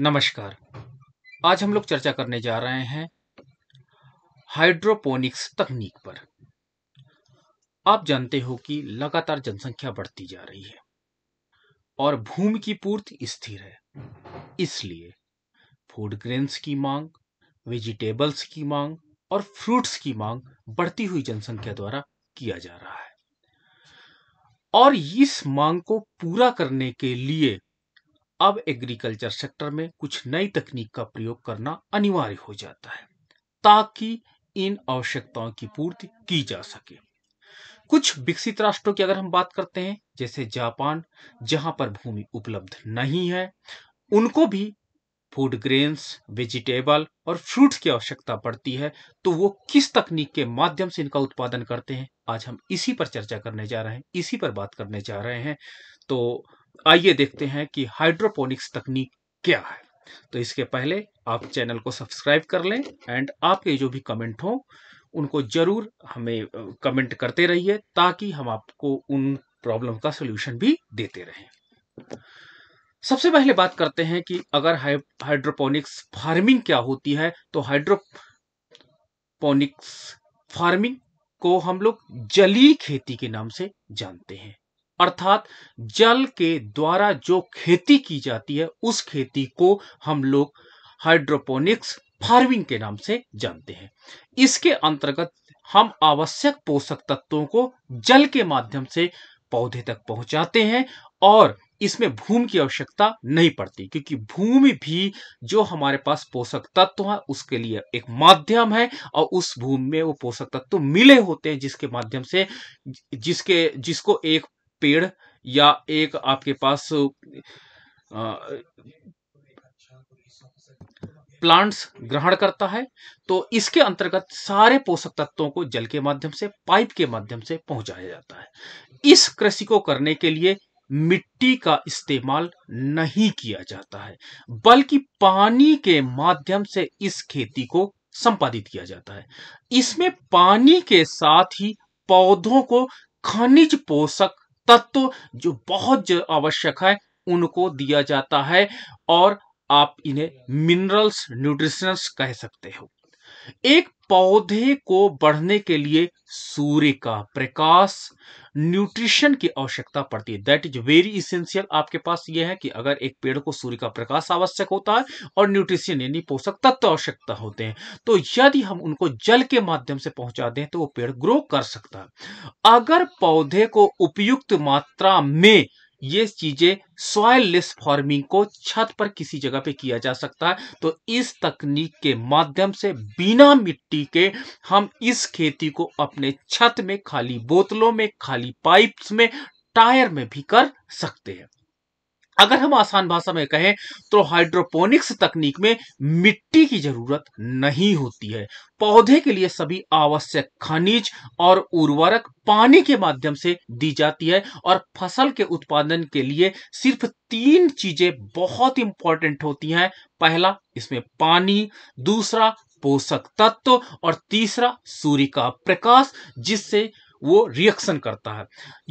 नमस्कार आज हम लोग चर्चा करने जा रहे हैं हाइड्रोपोनिक्स तकनीक पर आप जानते हो कि लगातार जनसंख्या बढ़ती जा रही है और भूमि की पूर्ति स्थिर है इसलिए फूड ग्रेन्स की मांग वेजिटेबल्स की मांग और फ्रूट्स की मांग बढ़ती हुई जनसंख्या द्वारा किया जा रहा है और इस मांग को पूरा करने के लिए अब एग्रीकल्चर सेक्टर में कुछ नई तकनीक का प्रयोग करना अनिवार्य हो जाता है ताकि इन आवश्यकताओं की पूर्ति की जा सके कुछ विकसित राष्ट्रों की अगर हम बात करते हैं जैसे जापान जहां पर भूमि उपलब्ध नहीं है उनको भी फूड ग्रेन्स वेजिटेबल और फ्रूट्स की आवश्यकता पड़ती है तो वो किस तकनीक के माध्यम से इनका उत्पादन करते हैं आज हम इसी पर चर्चा करने जा रहे हैं इसी पर बात करने जा रहे हैं तो आइए देखते हैं कि हाइड्रोपोनिक्स तकनीक क्या है तो इसके पहले आप चैनल को सब्सक्राइब कर लें एंड आपके जो भी कमेंट हो उनको जरूर हमें कमेंट करते रहिए ताकि हम आपको उन प्रॉब्लम का सोल्यूशन भी देते रहें सबसे पहले बात करते हैं कि अगर हाइड्रोपोनिक्स फार्मिंग क्या होती है तो हाइड्रोपोनिक्स फार्मिंग को हम लोग जलीय खेती के नाम से जानते हैं अर्थात जल के द्वारा जो खेती की जाती है उस खेती को हम लोग हाइड्रोपोनिक्स फार्मिंग के नाम से जानते हैं इसके अंतर्गत हम आवश्यक पोषक तत्वों को जल के माध्यम से पौधे तक पहुंचाते हैं और इसमें भूमि की आवश्यकता नहीं पड़ती क्योंकि भूमि भी जो हमारे पास पोषक तत्व है उसके लिए एक माध्यम है और उस भूमि में वो पोषक तत्व मिले होते हैं जिसके माध्यम से जिसके जिसको एक पेड़ या एक आपके पास प्लांट्स ग्रहण करता है तो इसके अंतर्गत सारे पोषक तत्वों को जल के माध्यम से पाइप के माध्यम से पहुंचाया जाता है इस कृषि को करने के लिए मिट्टी का इस्तेमाल नहीं किया जाता है बल्कि पानी के माध्यम से इस खेती को संपादित किया जाता है इसमें पानी के साथ ही पौधों को खनिज पोषक तत्व जो बहुत आवश्यक है उनको दिया जाता है और आप इन्हें मिनरल्स न्यूट्रिशंस कह सकते हो एक पौधे को बढ़ने के लिए सूर्य का प्रकाश न्यूट्रिशन की आवश्यकता पड़ती है दैट इज वेरी इसेंशियल आपके पास यह है कि अगर एक पेड़ को सूर्य का प्रकाश आवश्यक होता है और न्यूट्रिशन यानी पोषक तत्व आवश्यकता होते हैं तो यदि हम उनको जल के माध्यम से पहुंचा दें तो वो पेड़ ग्रो कर सकता है अगर पौधे को उपयुक्त मात्रा में ये चीजें सॉयल लेस फार्मिंग को छत पर किसी जगह पे किया जा सकता है तो इस तकनीक के माध्यम से बिना मिट्टी के हम इस खेती को अपने छत में खाली बोतलों में खाली पाइप्स में टायर में भी कर सकते हैं अगर हम आसान भाषा में कहें तो हाइड्रोपोनिक्स तकनीक में मिट्टी की जरूरत नहीं होती है पौधे के लिए सभी आवश्यक खनिज और उर्वरक पानी के माध्यम से दी जाती है और फसल के उत्पादन के लिए सिर्फ तीन चीजें बहुत इंपॉर्टेंट होती हैं पहला इसमें पानी दूसरा पोषक तत्व और तीसरा सूर्य का प्रकाश जिससे वो रिएक्शन करता है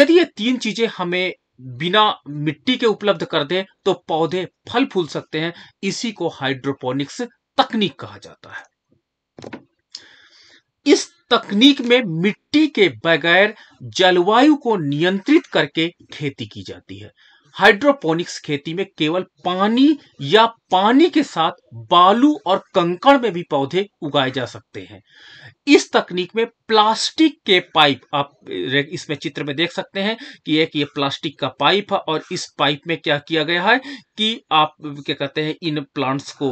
यदि ये तीन चीजें हमें बिना मिट्टी के उपलब्ध कर दें तो पौधे फल फूल सकते हैं इसी को हाइड्रोपोनिक्स तकनीक कहा जाता है इस तकनीक में मिट्टी के बगैर जलवायु को नियंत्रित करके खेती की जाती है हाइड्रोपोनिक्स खेती में केवल पानी या पानी के साथ बालू और कंकड़ में भी पौधे उगाए जा सकते हैं इस तकनीक में प्लास्टिक के पाइप आप इसमें चित्र में देख सकते हैं कि एक ये प्लास्टिक का पाइप है और इस पाइप में क्या किया गया है कि आप क्या कहते हैं इन प्लांट्स को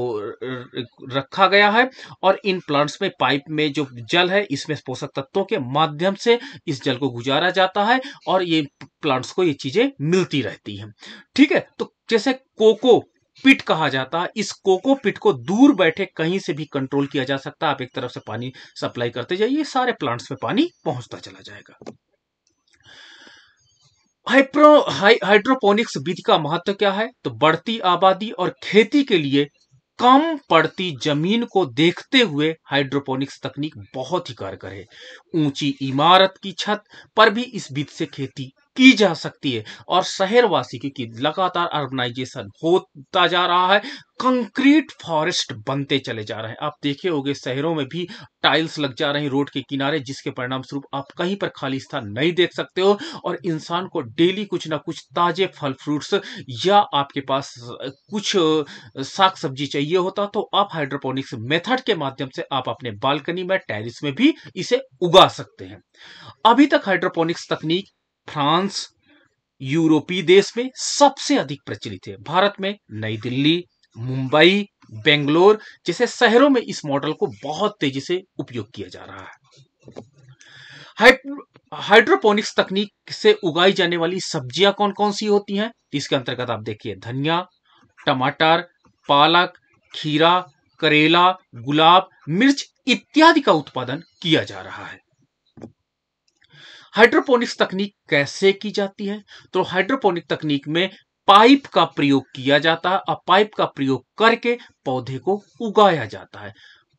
रखा गया है और इन प्लांट्स में पाइप में जो जल है इसमें पोषक तत्वों के माध्यम से इस जल को गुजारा जाता है और ये प्लांट्स को ये चीजें मिलती रहती हैं ठीक है तो जैसे कोको पिट कहा जाता है इस कोको पिट को दूर बैठे कहीं से भी कंट्रोल किया जा सकता है आप एक तरफ से पानी सप्लाई करते जाइए सारे प्लांट्स में पानी पहुंचता चला जाएगा हाइप्रो हाइड्रोपोनिक्स विधि का महत्व क्या है तो बढ़ती आबादी और खेती के लिए कम पड़ती जमीन को देखते हुए हाइड्रोपोनिक्स तकनीक बहुत ही कारगर है ऊंची इमारत की छत पर भी इस विधि से खेती की जा सकती है और शहरवासी की लगातार अर्बनाइजेशन होता जा रहा है कंक्रीट फॉरेस्ट बनते चले जा रहे हैं आप देखे होंगे शहरों में भी टाइल्स लग जा रही हैं रोड के किनारे जिसके परिणाम स्वरूप आप कहीं पर खाली स्थान नहीं देख सकते हो और इंसान को डेली कुछ ना कुछ ताजे फल फ्रूट्स या आपके पास कुछ साग सब्जी चाहिए होता तो आप हाइड्रोपोनिक्स मेथड के माध्यम से आप अपने बालकनी में टेरिस में भी इसे उगा सकते हैं अभी तक हाइड्रोपोनिक्स तकनीक फ्रांस यूरोपीय देश में सबसे अधिक प्रचलित है भारत में नई दिल्ली मुंबई बेंगलोर जैसे शहरों में इस मॉडल को बहुत तेजी से उपयोग किया जा रहा है हाइड्रोपोनिक्स तकनीक से उगाई जाने वाली सब्जियां कौन कौन सी होती हैं इसके अंतर्गत आप देखिए धनिया टमाटर पालक खीरा करेला गुलाब मिर्च इत्यादि का उत्पादन किया जा रहा है हाइड्रोपोनिक्स तकनीक कैसे की जाती है तो हाइड्रोपोनिक तकनीक में पाइप का प्रयोग किया जाता है और पाइप का प्रयोग करके पौधे को उगाया जाता है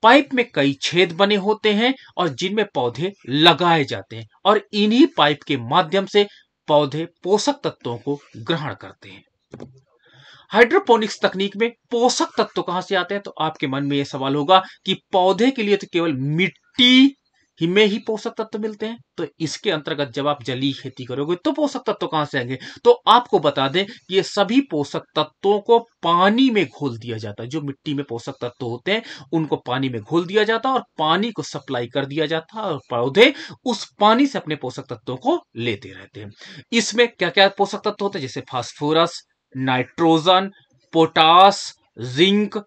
पाइप में कई छेद बने होते हैं और जिनमें पौधे लगाए जाते हैं और इन्हीं पाइप के माध्यम से पौधे पोषक तत्वों को ग्रहण करते हैं हाइड्रोपोनिक्स तकनीक में पोषक तत्व कहां से आते हैं तो आपके मन में यह सवाल होगा कि पौधे के लिए तो केवल मिट्टी ही में ही पोषक तत्व मिलते हैं तो इसके अंतर्गत जब आप जलीय खेती करोगे तो पोषक तत्व कहां से आएंगे तो आपको बता दें कि ये सभी पोषक तत्वों को पानी में घोल दिया जाता है जो मिट्टी में पोषक तत्व होते हैं उनको पानी में घोल दिया जाता है और पानी को सप्लाई कर दिया जाता है और पौधे उस पानी से अपने पोषक तत्वों को लेते रहते हैं इसमें क्या क्या पोषक तत्व होते हैं जैसे phosphorus nitrogen potash zinc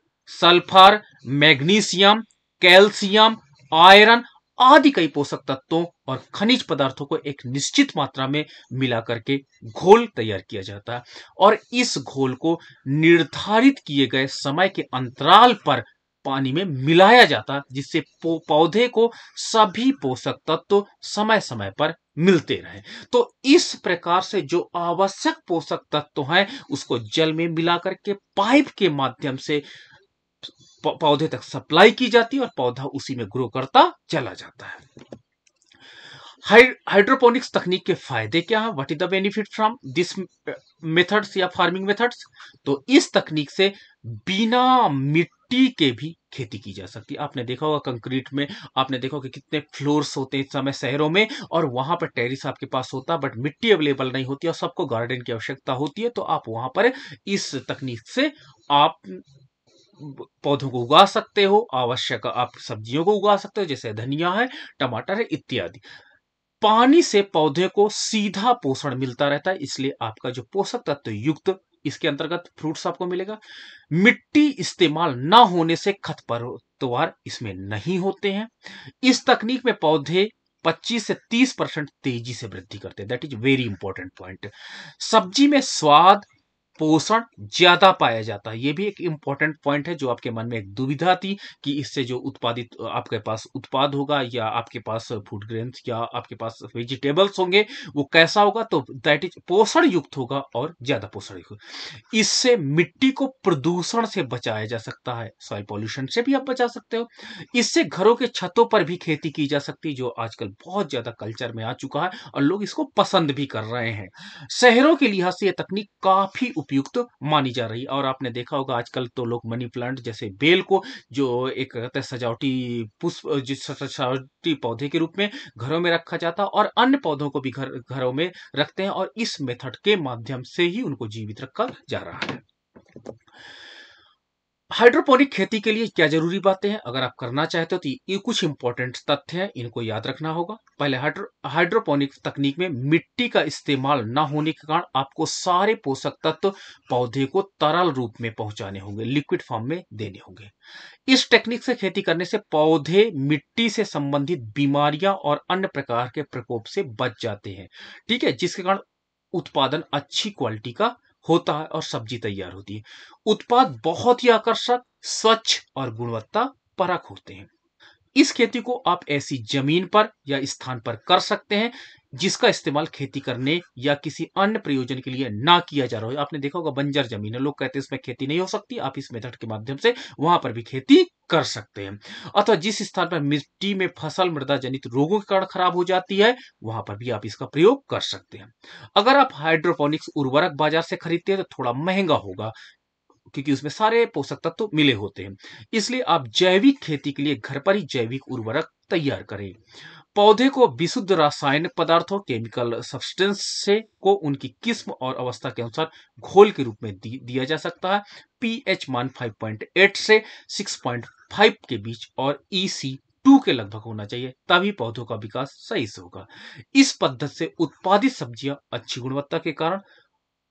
sulphur magnesium calcium iron आदि कई पोषक तत्वों और खनिज पदार्थों को एक निश्चित मात्रा में मिला करके घोल तैयार किया जाता है और इस घोल को निर्धारित किए गए समय के अंतराल पर पानी में मिलाया जाता जिससे पौधे को सभी पोषक तत्व समय समय पर मिलते रहे तो इस प्रकार से जो आवश्यक पोषक तत्व हैं उसको जल में मिलाकर के पाइप के माध्यम से पौधे तक सप्लाई की जाती है और पौधा उसी में ग्रो करता चला जाता है हाइड्रोपोनिक्स तकनीक के फायदे क्या है what is the benefit from this methods या फार्मिंग मेथड्स तो इस तकनीक से बिना मिट्टी के भी खेती की जा सकती है आपने देखा होगा कंक्रीट में आपने देखा होगा कि कितने फ्लोर्स होते हैं इस समय शहरों में और वहां पर टेरिस आपके पास होता है बट मिट्टी अवेलेबल नहीं होती और सबको गार्डन की आवश्यकता होती है तो आप वहां पर इस तकनीक से आप पौधों को उगा सकते हो आवश्यक आप सब्जियों को उगा सकते हो जैसे धनिया है टमाटर है इत्यादि पानी से पौधे को सीधा पोषण मिलता रहता है इसलिए आपका जो पोषक तत्व युक्त इसके अंतर्गत फ्रूट्स आपको मिलेगा मिट्टी इस्तेमाल ना होने से खत पर इसमें नहीं होते हैं इस तकनीक में पौधे 25 से 30 परसेंट तेजी से वृद्धि करते हैं that is very important point सब्जी में स्वाद पोषण ज्यादा पाया जाता है ये भी एक इम्पॉर्टेंट पॉइंट है जो आपके मन में एक दुविधा थी कि इससे जो उत्पादित आपके पास उत्पाद होगा या आपके पास फूड ग्रेन्स या आपके पास वेजिटेबल्स होंगे वो कैसा होगा तो दैट इज पोषण युक्त होगा और ज्यादा पोषण युक्त इससे मिट्टी को प्रदूषण से बचाया जा सकता है सॉइल पॉल्यूशन से भी आप बचा सकते हो इससे घरों के छतों पर भी खेती की जा सकती है जो आजकल बहुत ज्यादा कल्चर में आ चुका है और लोग इसको पसंद भी कर रहे हैं शहरों के लिहाज से यह तकनीक काफी उप उपयुक्त तो मानी जा रही और आपने देखा होगा आजकल तो लोग मनी प्लांट जैसे बेल को जो एक कहते सजावटी पुष्प जिस सजावटी पौधे के रूप में घरों में रखा जाता और अन्य पौधों को भी घर घरों में रखते हैं और इस मेथड के माध्यम से ही उनको जीवित रखा जा रहा है हाइड्रोपोनिक खेती के लिए क्या जरूरी बातें हैं अगर आप करना चाहते हो तो ये कुछ इंपॉर्टेंट तथ्य हैं इनको याद रखना होगा पहले हाइड्रो हाइड्रोपोनिक तकनीक में मिट्टी का इस्तेमाल ना होने के कारण आपको सारे पोषक तत्व पौधे को तरल रूप में पहुंचाने होंगे लिक्विड फॉर्म में देने होंगे इस टेक्निक से खेती करने से पौधे मिट्टी से संबंधित बीमारियां और अन्य प्रकार के प्रकोप से बच जाते हैं ठीक है जिसके कारण उत्पादन अच्छी क्वालिटी का होता है और सब्जी तैयार होती है उत्पाद बहुत ही आकर्षक स्वच्छ और गुणवत्ता परक होते हैं इस खेती को आप ऐसी जमीन पर या स्थान पर कर सकते हैं जिसका इस्तेमाल खेती करने या किसी अन्य प्रयोजन के लिए ना किया जा रहा हो आपने देखा होगा बंजर जमीन है लोग कहते हैं इसमें खेती नहीं हो सकती आप इस मेथड के माध्यम से वहां पर भी खेती कर सकते हैं अतः जिस स्थान पर मिट्टी में फसल मृदा जनित रोगों के कारण खराब हो जाती है वहां पर भी आप इसका प्रयोग कर सकते हैं अगर आप हाइड्रोपोनिक्स उर्वरक बाजार से खरीदते हैं तो थोड़ा महंगा होगा क्योंकि उसमें सारे पोषक तत्व तो मिले होते हैं इसलिए आप जैविक खेती के लिए घर पर ही जैविक उर्वरक तैयार करें पौधे को विशुद्ध रासायनिक पदार्थों केमिकल सब्सटेंस से को उनकी किस्म और अवस्था के अनुसार घोल के रूप में दिया जा सकता है पीएच मान 5.8 से फाइव के बीच और ई e सी टू के लगभग होना चाहिए तभी पौधों का विकास सही से होगा इस पद्धति से उत्पादित सब्जियां अच्छी गुणवत्ता के कारण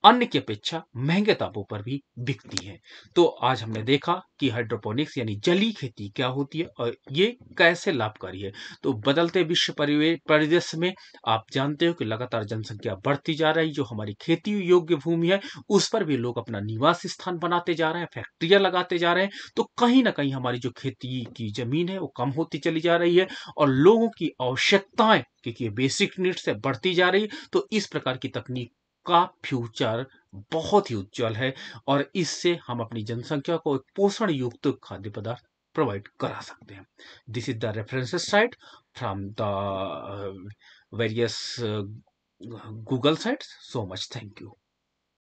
अन्य की अपेक्षा महंगे दामों पर भी बिकती हैं तो आज हमने देखा कि हाइड्रोपोनिक्स यानी जली खेती क्या होती है और ये कैसे लाभकारी है तो बदलते विश्व परिदृश्य में आप जानते हो कि लगातार जनसंख्या बढ़ती जा रही जो हमारी खेती योग्य भूमि है उस पर भी लोग अपना निवास स्थान बनाते जा रहे हैं फैक्ट्रियां लगाते जा रहे हैं तो कहीं ना कहीं हमारी जो खेती की जमीन है वो कम होती चली जा रही है और लोगों की आवश्यकताएं क्योंकि बेसिक नीड्स से बढ़ती जा रही है तो इस प्रकार की तकनीक का फ्यूचर बहुत ही उज्जवल है और इससे हम अपनी जनसंख्या को एक पोषण युक्त खाद्य पदार्थ प्रोवाइड करा सकते हैं this is the references site from the various Google sites so much thank you